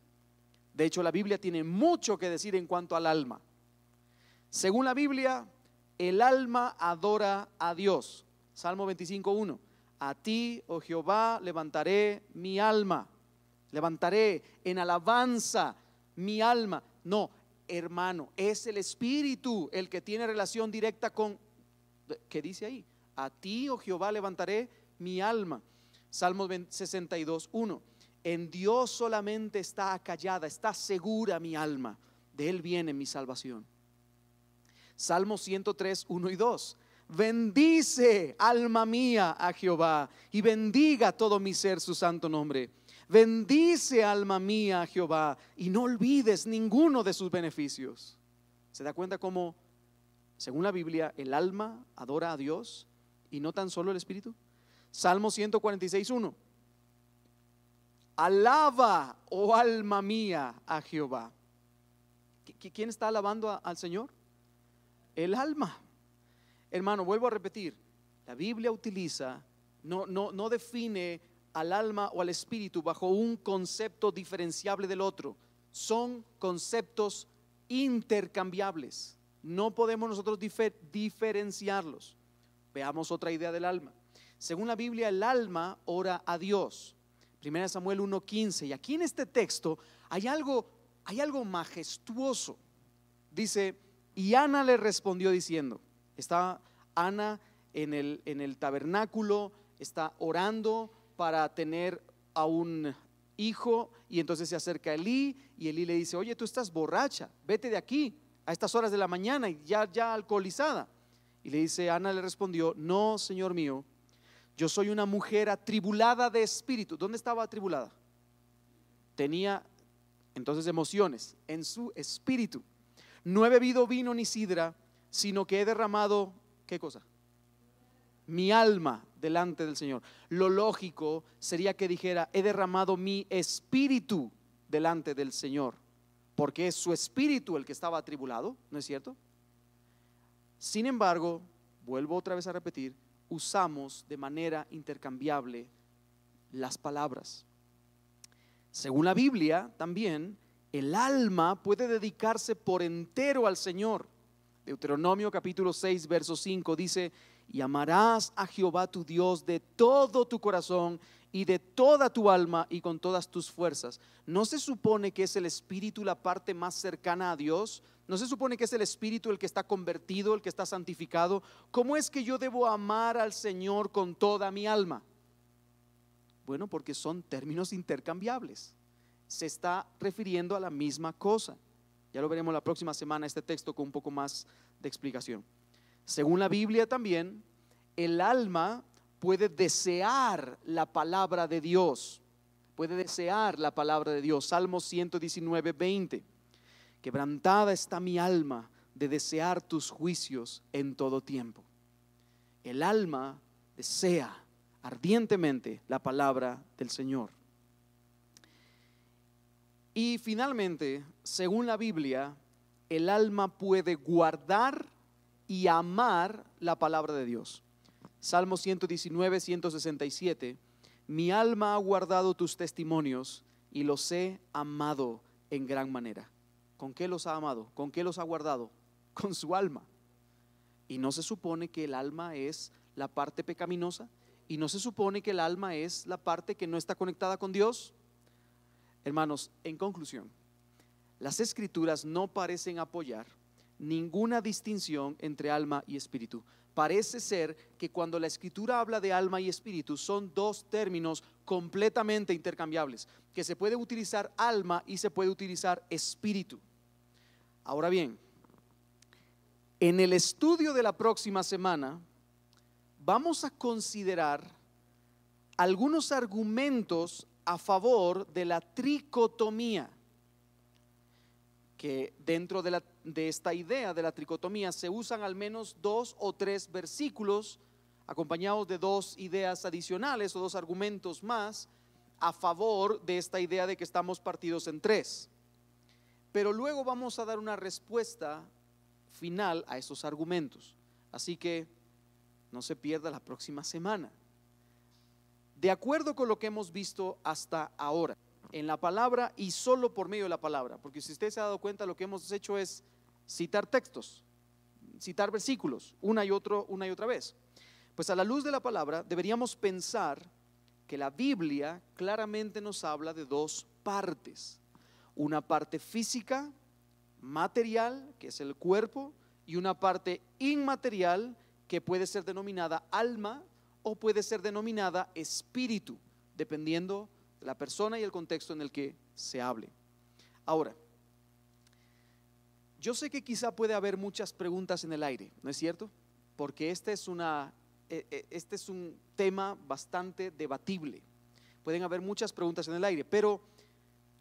De hecho, la Biblia tiene mucho que decir en cuanto al alma. Según la Biblia, el alma adora a Dios. Salmo 25.1. A ti, oh Jehová, levantaré mi alma. Levantaré en alabanza mi alma. No, hermano, es el Espíritu el que tiene relación directa con... ¿Qué dice ahí? A ti, oh Jehová, levantaré mi alma. Salmo 62, 1. En Dios solamente está acallada, está segura mi alma. De Él viene mi salvación. Salmo 103, 1 y 2. Bendice, alma mía, a Jehová, y bendiga todo mi ser su santo nombre. Bendice, alma mía, a Jehová, y no olvides ninguno de sus beneficios. ¿Se da cuenta cómo, según la Biblia, el alma adora a Dios y no tan solo el espíritu? Salmo 146, 1. Alaba, oh alma mía, a Jehová. ¿Quién está alabando al Señor? El alma hermano, vuelvo a repetir, la Biblia utiliza, no, no, no define al alma o al espíritu bajo un concepto diferenciable del otro. Son conceptos intercambiables. No podemos nosotros diferenciarlos. Veamos otra idea del alma. Según la Biblia, el alma ora a Dios. Primera Samuel 1.15. Y aquí en este texto hay algo, hay algo majestuoso. Dice, y Ana le respondió diciendo, Está Ana en el, en el tabernáculo, está orando para tener a un hijo y entonces se acerca a Elí y Elí le dice, oye, tú estás borracha, vete de aquí a estas horas de la mañana y ya, ya alcoholizada. Y le dice, Ana le respondió, no, Señor mío, yo soy una mujer atribulada de espíritu. ¿Dónde estaba atribulada? Tenía entonces emociones en su espíritu. No he bebido vino ni sidra sino que he derramado, ¿qué cosa? Mi alma delante del Señor. Lo lógico sería que dijera, he derramado mi espíritu delante del Señor, porque es su espíritu el que estaba atribulado, ¿no es cierto? Sin embargo, vuelvo otra vez a repetir, usamos de manera intercambiable las palabras. Según la Biblia, también el alma puede dedicarse por entero al Señor. Deuteronomio capítulo 6, verso 5 dice, y amarás a Jehová tu Dios de todo tu corazón y de toda tu alma y con todas tus fuerzas. ¿No se supone que es el Espíritu la parte más cercana a Dios? ¿No se supone que es el Espíritu el que está convertido, el que está santificado? ¿Cómo es que yo debo amar al Señor con toda mi alma? Bueno, porque son términos intercambiables. Se está refiriendo a la misma cosa. Ya lo veremos la próxima semana, este texto con un poco más de explicación. Según la Biblia también, el alma puede desear la palabra de Dios, puede desear la palabra de Dios. Salmo 119, 20. Quebrantada está mi alma de desear tus juicios en todo tiempo. El alma desea ardientemente la palabra del Señor. Y finalmente, según la Biblia, el alma puede guardar y amar la palabra de Dios. Salmo 119, 167. Mi alma ha guardado tus testimonios y los he amado en gran manera. ¿Con qué los ha amado? ¿Con qué los ha guardado? Con su alma. Y no se supone que el alma es la parte pecaminosa y no se supone que el alma es la parte que no está conectada con Dios. Hermanos, en conclusión, las escrituras no parecen apoyar ninguna distinción entre alma y espíritu. Parece ser que cuando la escritura habla de alma y espíritu son dos términos completamente intercambiables, que se puede utilizar alma y se puede utilizar espíritu. Ahora bien, en el estudio de la próxima semana vamos a considerar algunos argumentos a favor de la tricotomía, que dentro de, de esta idea de la tricotomía se usan al menos dos o tres versículos acompañados de dos ideas adicionales o dos argumentos más a favor de esta idea de que estamos partidos en tres. Pero luego vamos a dar una respuesta final a esos argumentos. Así que no se pierda la próxima semana de acuerdo con lo que hemos visto hasta ahora, en la palabra y solo por medio de la palabra, porque si usted se ha dado cuenta, lo que hemos hecho es citar textos, citar versículos una y, otro, una y otra vez. Pues a la luz de la palabra deberíamos pensar que la Biblia claramente nos habla de dos partes. Una parte física, material, que es el cuerpo, y una parte inmaterial, que puede ser denominada alma, o puede ser denominada espíritu, dependiendo de la persona y el contexto en el que se hable. Ahora, yo sé que quizá puede haber muchas preguntas en el aire, ¿no es cierto? Porque este es, una, e, e, este es un tema bastante debatible. Pueden haber muchas preguntas en el aire, pero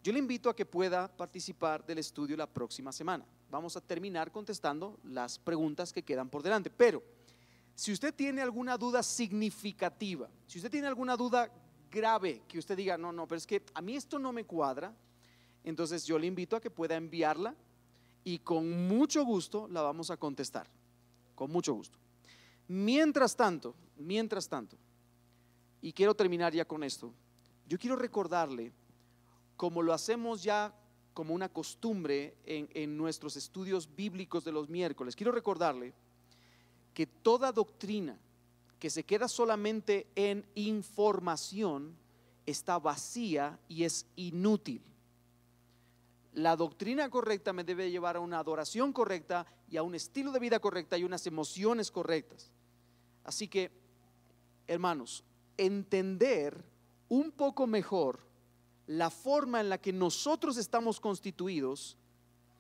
yo le invito a que pueda participar del estudio la próxima semana. Vamos a terminar contestando las preguntas que quedan por delante, pero si usted tiene alguna duda significativa, si usted tiene alguna duda grave que usted diga, no, no, pero es que a mí esto no me cuadra, entonces yo le invito a que pueda enviarla y con mucho gusto la vamos a contestar. Con mucho gusto. Mientras tanto, mientras tanto, y quiero terminar ya con esto, yo quiero recordarle, como lo hacemos ya como una costumbre en, en nuestros estudios bíblicos de los miércoles, quiero recordarle que toda doctrina que se queda solamente en información está vacía y es inútil. La doctrina correcta me debe llevar a una adoración correcta y a un estilo de vida correcta y unas emociones correctas. Así que, hermanos, entender un poco mejor la forma en la que nosotros estamos constituidos,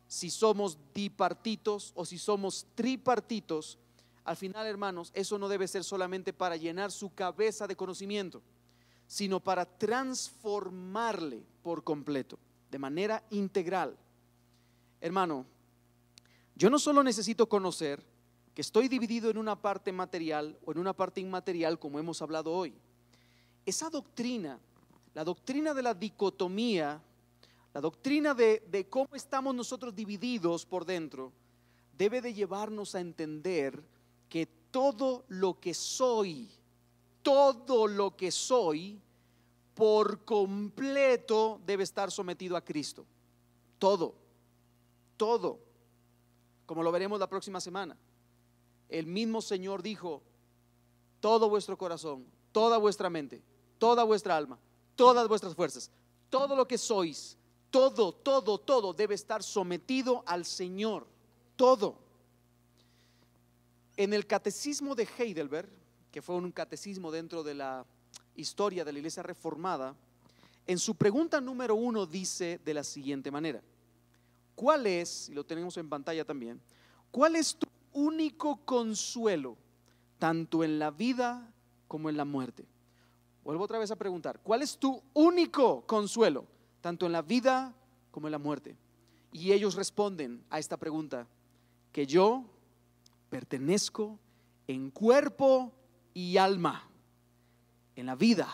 si somos dipartitos o si somos tripartitos, al final, hermanos, eso no debe ser solamente para llenar su cabeza de conocimiento, sino para transformarle por completo, de manera integral. Hermano, yo no solo necesito conocer que estoy dividido en una parte material o en una parte inmaterial, como hemos hablado hoy. Esa doctrina, la doctrina de la dicotomía, la doctrina de, cómo estamos nosotros divididos por dentro, debe de llevarnos a entender que todo lo que soy, todo lo que soy, por completo debe estar sometido a Cristo. Todo, todo, como lo veremos la próxima semana. El mismo Señor dijo, todo vuestro corazón, toda vuestra mente, toda vuestra alma, todas vuestras fuerzas, todo lo que sois, todo, todo, todo debe estar sometido al Señor. Todo. En el catecismo de Heidelberg, que fue un catecismo dentro de la historia de la Iglesia Reformada, en su pregunta número uno dice de la siguiente manera, ¿cuál es, y lo tenemos en pantalla también, cuál es tu único consuelo, tanto en la vida como en la muerte? Vuelvo otra vez a preguntar, ¿cuál es tu único consuelo, tanto en la vida como en la muerte? Y ellos responden a esta pregunta, que yo pertenezco en cuerpo y alma, en la vida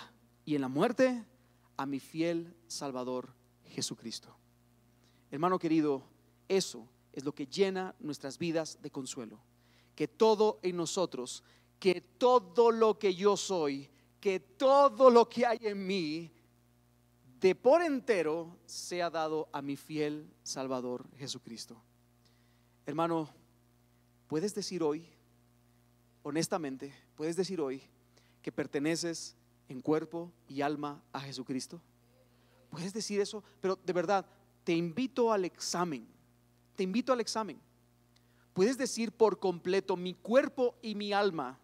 y en la muerte, a mi fiel Salvador Jesucristo. Hermano querido, eso es lo que llena nuestras vidas de consuelo. Que todo en nosotros, que todo lo que yo soy, que todo lo que hay en mí, de por entero sea dado a mi fiel Salvador Jesucristo. Hermano, puedes decir hoy, honestamente, puedes decir hoy que perteneces en cuerpo y alma a Jesucristo. Puedes decir eso, pero de verdad, te invito al examen. Te invito al examen. Puedes decir por completo mi cuerpo y mi alma,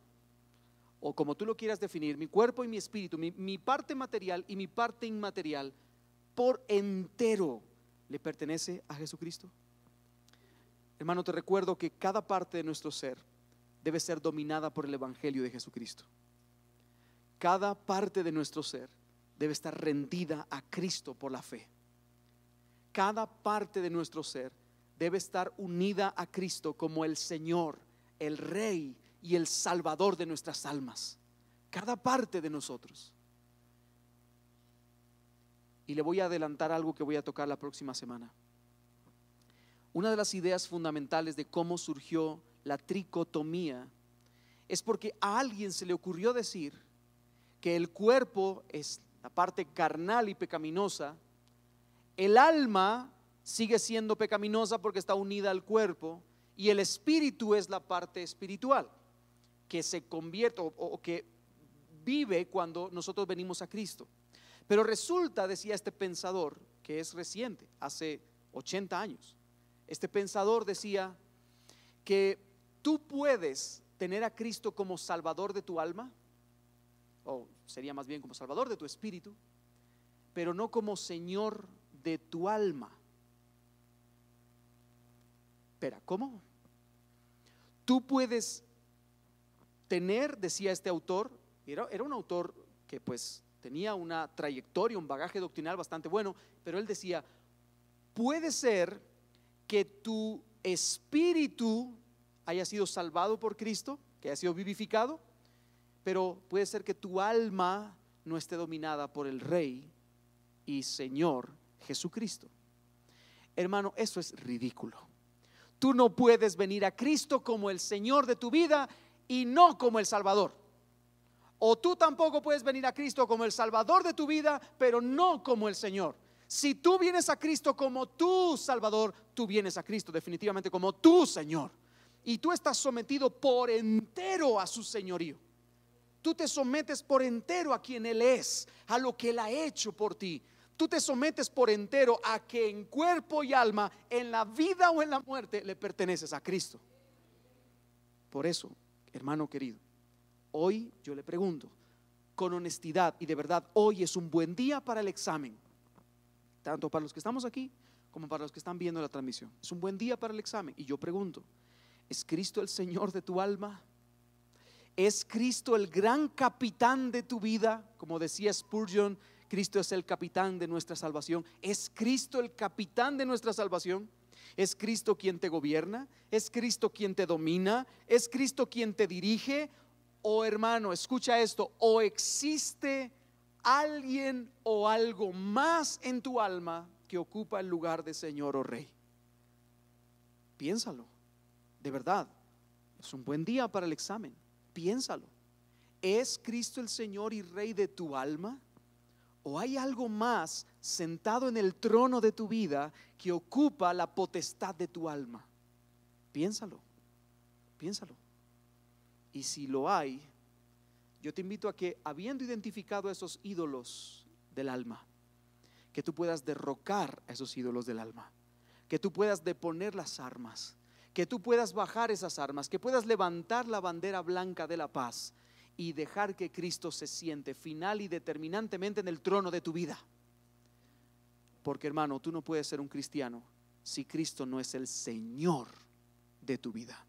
o como tú lo quieras definir, mi cuerpo y mi espíritu, mi, parte material y mi parte inmaterial, por entero le pertenece a Jesucristo. Hermano, te recuerdo que cada parte de nuestro ser debe ser dominada por el Evangelio de Jesucristo. Cada parte de nuestro ser debe estar rendida a Cristo por la fe. Cada parte de nuestro ser debe estar unida a Cristo como el Señor, el Rey y el Salvador de nuestras almas. Cada parte de nosotros. Y le voy a adelantar algo que voy a tocar la próxima semana. Una de las ideas fundamentales de cómo surgió la tricotomía es porque a alguien se le ocurrió decir que el cuerpo es la parte carnal y pecaminosa, el alma sigue siendo pecaminosa porque está unida al cuerpo y el espíritu es la parte espiritual que se convierte o, que vive cuando nosotros venimos a Cristo. Pero resulta, decía este pensador, que es reciente, hace 80 años, este pensador decía que tú puedes tener a Cristo como salvador de tu alma, o sería más bien como salvador de tu espíritu, pero no como Señor de tu alma. Pero ¿cómo? Tú puedes tener, decía este autor, era, era un autor que pues tenía una trayectoria, un bagaje doctrinal bastante bueno, pero él decía, puede ser que tu espíritu haya sido salvado por Cristo, que haya sido vivificado, pero puede ser que tu alma no esté dominada por el Rey y Señor Jesucristo. Hermano, eso es ridículo. Tú no puedes venir a Cristo como el Señor de tu vida y no como el Salvador. O tú tampoco puedes venir a Cristo como el Salvador de tu vida, pero no como el Señor si tú vienes a Cristo como tu Salvador, tú vienes a Cristo definitivamente como tu Señor. Y tú estás sometido por entero a su señorío. Tú te sometes por entero a quien Él es, a lo que Él ha hecho por ti. Tú te sometes por entero a que en cuerpo y alma, en la vida o en la muerte, le perteneces a Cristo. Por eso, hermano querido, hoy yo le pregunto, con honestidad y de verdad, hoy es un buen día para el examen tanto para los que estamos aquí como para los que están viendo la transmisión. Es un buen día para el examen. Y yo pregunto, ¿es Cristo el Señor de tu alma? ¿Es Cristo el gran capitán de tu vida? Como decía Spurgeon, Cristo es el capitán de nuestra salvación. ¿Es Cristo el capitán de nuestra salvación? ¿Es Cristo quien te gobierna? ¿Es Cristo quien te domina? ¿Es Cristo quien te dirige? O oh, hermano, escucha esto, o existe alguien o algo más en tu alma que ocupa el lugar de Señor o Rey. Piénsalo, de verdad. Es un buen día para el examen. Piénsalo. ¿Es Cristo el Señor y Rey de tu alma? ¿O hay algo más sentado en el trono de tu vida que ocupa la potestad de tu alma? Piénsalo, piénsalo. Y si lo hay, yo te invito a que, habiendo identificado esos ídolos del alma, que tú puedas derrocar a esos ídolos del alma, que tú puedas deponer las armas, que tú puedas bajar esas armas, que puedas levantar la bandera blanca de la paz y dejar que Cristo se siente final y determinantemente en el trono de tu vida. Porque hermano, tú no puedes ser un cristiano si Cristo no es el Señor de tu vida.